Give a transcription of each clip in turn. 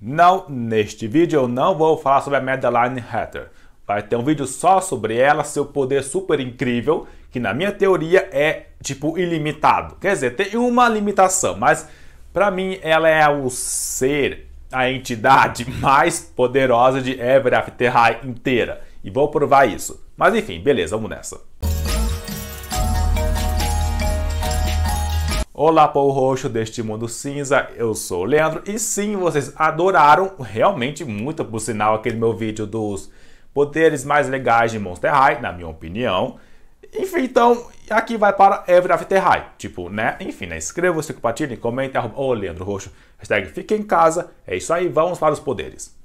Não, neste vídeo eu não vou falar sobre a Madeline Hatter. Vai ter um vídeo só sobre ela, seu poder super incrível, que na minha teoria é tipo ilimitado. Quer dizer, tem uma limitação, mas para mim ela é o ser, a entidade mais poderosa de Ever After High inteira. E vou provar isso. Mas enfim, beleza, vamos nessa. Olá, povo roxo deste mundo cinza, eu sou o Leandro e sim, vocês adoraram realmente muito, por sinal, aquele meu vídeo dos poderes mais legais de Monster High, na minha opinião. Enfim, então, aqui vai para Every After High, tipo, né? Enfim, né? Inscreva-se, compartilhe, comente, arroba, ô Leandro Roxo, hashtag fique em casa, é isso aí, vamos para os poderes.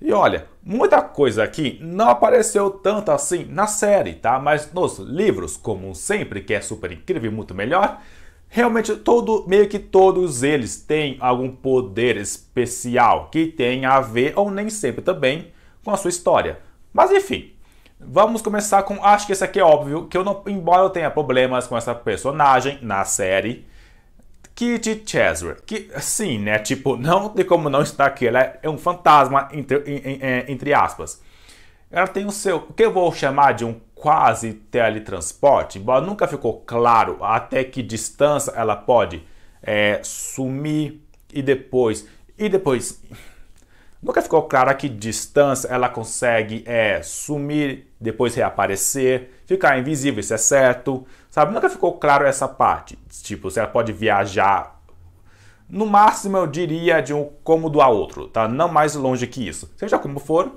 E olha, muita coisa aqui não apareceu tanto assim na série, tá? Mas nos livros, como sempre, que é super incrível e muito melhor, realmente todo, meio que todos eles têm algum poder especial que tem a ver, ou nem sempre também, com a sua história. Mas enfim, Vamos começar com. Acho que esse aqui é óbvio, que eu não, embora eu tenha problemas com essa personagem na série, Kitty Chesler, que sim, né? Tipo, não tem como não estar aqui. Ela é, é um fantasma, entre, é, entre aspas. Ela tem o seu, o que eu vou chamar de um quase teletransporte, embora nunca ficou claro até que distância ela pode é, sumir e depois. E depois Nunca ficou claro a que distância ela consegue é, sumir, depois reaparecer, ficar invisível, isso é certo, sabe? Nunca ficou claro essa parte. Tipo, se ela pode viajar, no máximo eu diria de um cômodo a outro, tá? Não mais longe que isso. Seja como for,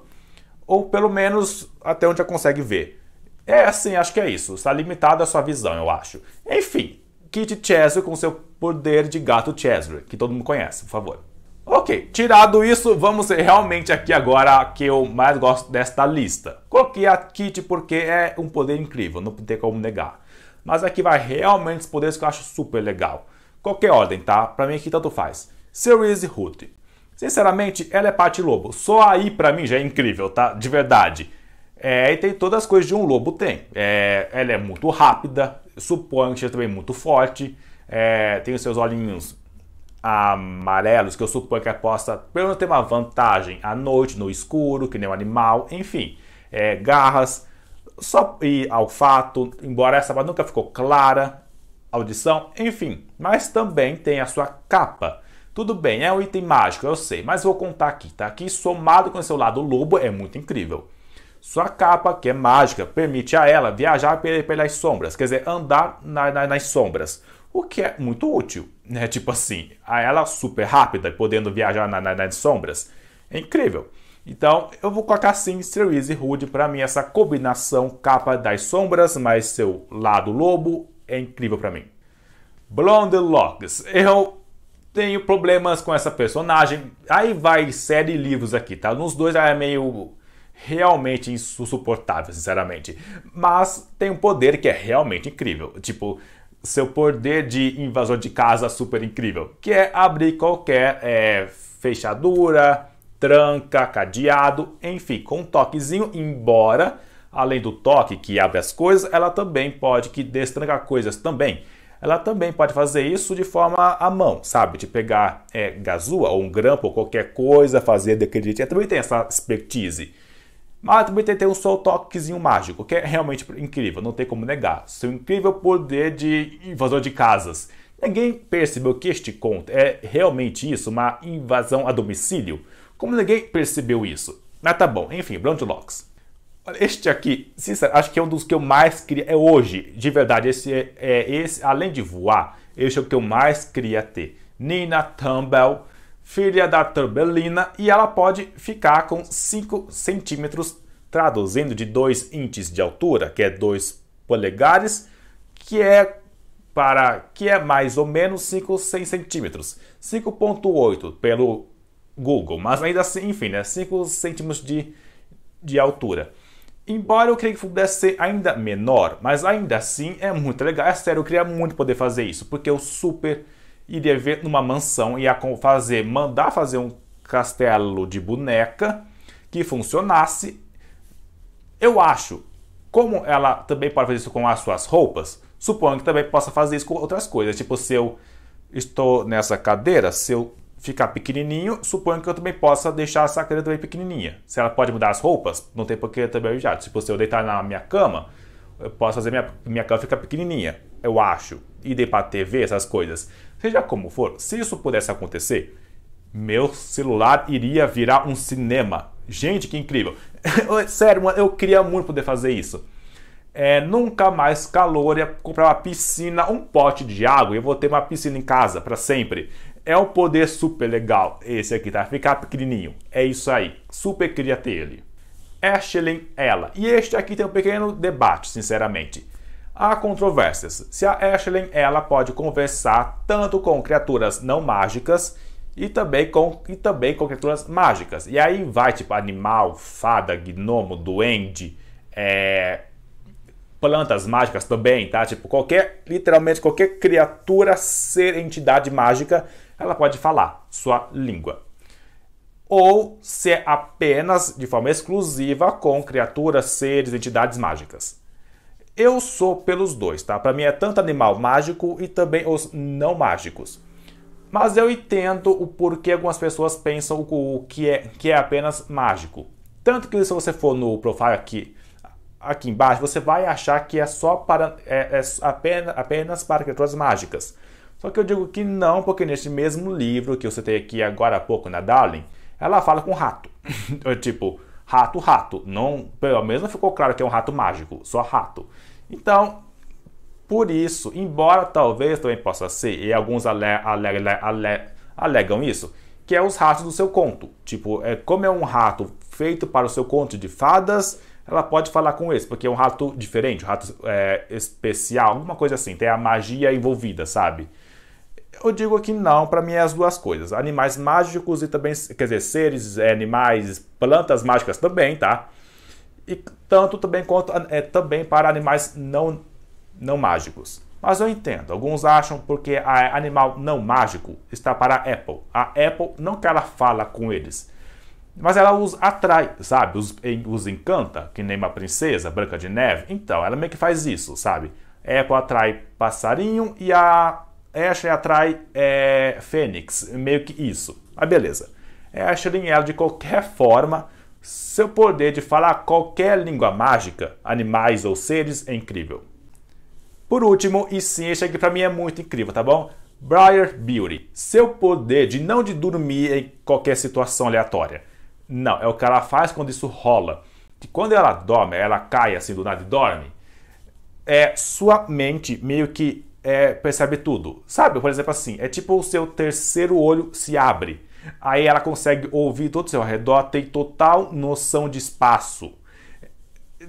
ou pelo menos até onde ela consegue ver. É assim, acho que é isso. Está limitada a sua visão, eu acho. Enfim, Kit Chesley com seu poder de gato Chesley, que todo mundo conhece, por favor. Ok, tirado isso, vamos realmente aqui agora que eu mais gosto desta lista. Coloquei a Kit tipo, porque é um poder incrível, não tem como negar. Mas aqui vai realmente os poderes que eu acho super legal. Qualquer ordem, tá? Pra mim aqui tanto faz. Cerise Ruth. Sinceramente, ela é parte lobo. Só aí pra mim já é incrível, tá? De verdade. É, e tem todas as coisas de um lobo tem. É, ela é muito rápida, suponho que seja também muito forte. É, tem os seus olhinhos amarelos, que eu suponho que aposta pelo menos tem uma vantagem à noite, no escuro, que nem um animal, enfim, é, garras, só e olfato, embora essa nunca ficou clara, audição, enfim, mas também tem a sua capa. Tudo bem, é um item mágico, eu sei, mas vou contar aqui, tá? Aqui somado com seu lado lobo é muito incrível. Sua capa, que é mágica, permite a ela viajar pelas sombras, quer dizer, andar na, na, nas sombras o que é muito útil, né? Tipo assim, a ela super rápida, podendo viajar na, na, nas sombras. É incrível. Então, eu vou colocar sim Easy Hood para mim essa combinação capa das sombras mais seu lado lobo é incrível para mim. Blonde Locks. Eu tenho problemas com essa personagem. Aí vai série e livros aqui, tá? Nos dois ela é meio realmente insuportável, sinceramente. Mas tem um poder que é realmente incrível. Tipo, seu poder de invasor de casa super incrível, que é abrir qualquer é, fechadura, tranca, cadeado, enfim, com um toquezinho, embora além do toque que abre as coisas, ela também pode que destranca coisas também. Ela também pode fazer isso de forma à mão, sabe? De pegar é, gazua ou um grampo ou qualquer coisa, fazer decredite. Ela também tem essa expertise. Mas ah, também tem, tem um só toquezinho mágico, que é realmente incrível, não tem como negar. Seu incrível poder de invasor de casas. Ninguém percebeu que este conto é realmente isso, uma invasão a domicílio? Como ninguém percebeu isso? Mas ah, tá bom, enfim, Brand Locks. Este aqui, sincero, acho que é um dos que eu mais queria. É hoje, de verdade, esse é, é esse, além de voar, este é o que eu mais queria ter. Nina Tumble filha da turbelina, e ela pode ficar com 5 centímetros, traduzindo de 2 inches de altura, que é 2 polegares, que é para que é mais ou menos 5 centímetros. 5.8 pelo Google, mas ainda assim, enfim, né, 5 centímetros de, de altura. Embora eu creio que pudesse ser ainda menor, mas ainda assim é muito legal. É sério, eu queria muito poder fazer isso, porque eu super iria ver numa mansão e ia fazer, mandar fazer um castelo de boneca que funcionasse. Eu acho, como ela também pode fazer isso com as suas roupas, suponho que também possa fazer isso com outras coisas. Tipo, se eu estou nessa cadeira, se eu ficar pequenininho, suponho que eu também possa deixar essa cadeira também pequenininha. Se ela pode mudar as roupas, não tem porquê também já. Tipo, se eu deitar na minha cama, eu posso fazer minha, minha cama ficar pequenininha, eu acho. E dei pra TV, essas coisas. Seja como for, se isso pudesse acontecer, meu celular iria virar um cinema. Gente, que incrível! Sério, mano, eu queria muito poder fazer isso. É, nunca mais calor, ia comprar uma piscina, um pote de água, eu vou ter uma piscina em casa para sempre. É um poder super legal esse aqui, tá? Ficar pequenininho. É isso aí. Super queria ter ele. Ashley, ela. E este aqui tem um pequeno debate, sinceramente. Há controvérsias se a Ashlyn ela pode conversar tanto com criaturas não mágicas e também com, e também com criaturas mágicas. E aí vai tipo animal, fada, gnomo, duende, é, plantas mágicas também, tá? Tipo, qualquer, literalmente qualquer criatura, ser, entidade mágica, ela pode falar sua língua. Ou ser apenas de forma exclusiva com criaturas, seres, entidades mágicas. Eu sou pelos dois, tá? Para mim é tanto animal mágico e também os não mágicos. Mas eu entendo o porquê algumas pessoas pensam o que é, que é apenas mágico. Tanto que se você for no profile aqui, aqui embaixo, você vai achar que é só para é, é apenas, apenas para criaturas mágicas. Só que eu digo que não, porque neste mesmo livro que eu citei aqui agora há pouco na Darling, ela fala com rato. tipo, rato, rato. Não, pelo menos não ficou claro que é um rato mágico, só rato. Então, por isso, embora talvez também possa ser, e alguns ale, ale, ale, alegam isso, que é os ratos do seu conto. Tipo, é, como é um rato feito para o seu conto de fadas, ela pode falar com esse, porque é um rato diferente, um rato é, especial, alguma coisa assim, tem a magia envolvida, sabe? Eu digo que não, para mim é as duas coisas. Animais mágicos e também, quer dizer, seres, é, animais, plantas mágicas também, tá? e tanto também quanto é, também para animais não, não mágicos. Mas eu entendo, alguns acham porque a animal não mágico está para a Apple. A Apple não que ela fala com eles, mas ela os atrai, sabe? Os, os encanta, que nem uma princesa, Branca de Neve. Então, ela meio que faz isso, sabe? A Apple atrai passarinho e a Ashley atrai é, fênix, meio que isso. Mas beleza. Ashley, ela de qualquer forma seu poder de falar qualquer língua mágica, animais ou seres é incrível. Por último, e sim, esse aqui para mim é muito incrível, tá bom? Briar Beauty. Seu poder de não de dormir em qualquer situação aleatória. Não, é o que ela faz quando isso rola. Que quando ela dorme, ela cai assim do nada e dorme. É sua mente meio que é, percebe tudo. Sabe, por exemplo assim, é tipo o seu terceiro olho se abre. Aí ela consegue ouvir todo o seu redor, tem total noção de espaço.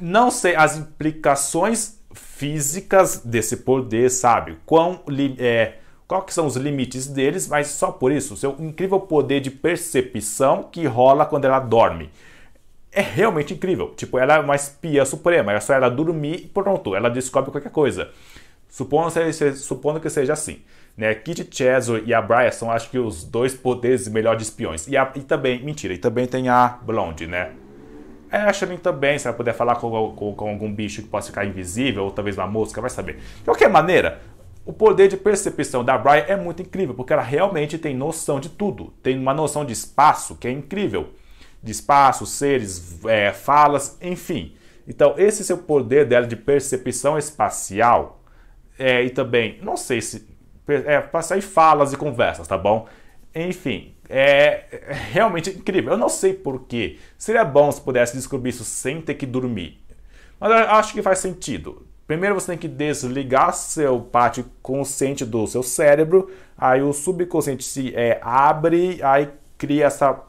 Não sei as implicações físicas desse poder, sabe? Quão, é, qual que são os limites deles, mas só por isso, seu incrível poder de percepção que rola quando ela dorme. É realmente incrível. Tipo, ela é uma espia suprema, é só ela dormir e pronto, ela descobre qualquer coisa. Supondo, supondo que seja assim. Né? Kit Cheso e a Brya são, acho que, os dois poderes melhores de espiões. E, a, e também, mentira, e também tem a Blonde, né? É, a Shamin também, se ela puder falar com, com, com, algum bicho que possa ficar invisível, ou talvez uma mosca, vai saber. De qualquer maneira, o poder de percepção da Brya é muito incrível, porque ela realmente tem noção de tudo. Tem uma noção de espaço que é incrível. De espaço, seres, é, falas, enfim. Então, esse seu poder dela de percepção espacial, é, e também, não sei se é, para sair falas e conversas, tá bom? Enfim, é, é realmente incrível. Eu não sei porquê. Seria bom se pudesse descobrir isso sem ter que dormir. Mas eu acho que faz sentido. Primeiro você tem que desligar seu parte consciente do seu cérebro, aí o subconsciente se é, abre, aí cria essa,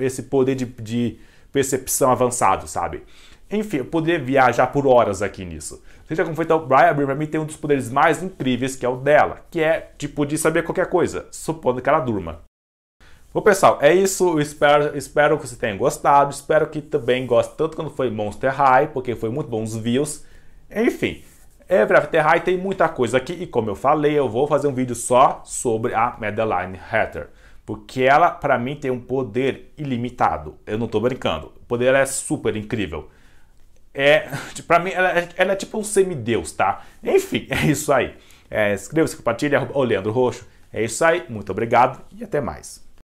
esse poder de, de percepção avançado, sabe? Enfim, eu poderia viajar por horas aqui nisso. Seja como foi, então, Briar para mim tem um dos poderes mais incríveis, que é o dela, que é tipo de saber qualquer coisa, supondo que ela durma. Bom, pessoal, é isso. Eu espero, espero que você tenha gostado. Espero que também goste tanto quando foi Monster High, porque foi muito bom os views. Enfim, é After High tem muita coisa aqui e como eu falei, eu vou fazer um vídeo só sobre a Madeline Hatter. Porque ela, para mim, tem um poder ilimitado. Eu não tô brincando. O poder é super incrível é, para mim, ela, é, ela, é tipo um semideus, tá? Enfim, é isso aí. É, Inscreva-se, compartilhe, o Leandro Roxo. É isso aí, muito obrigado e até mais.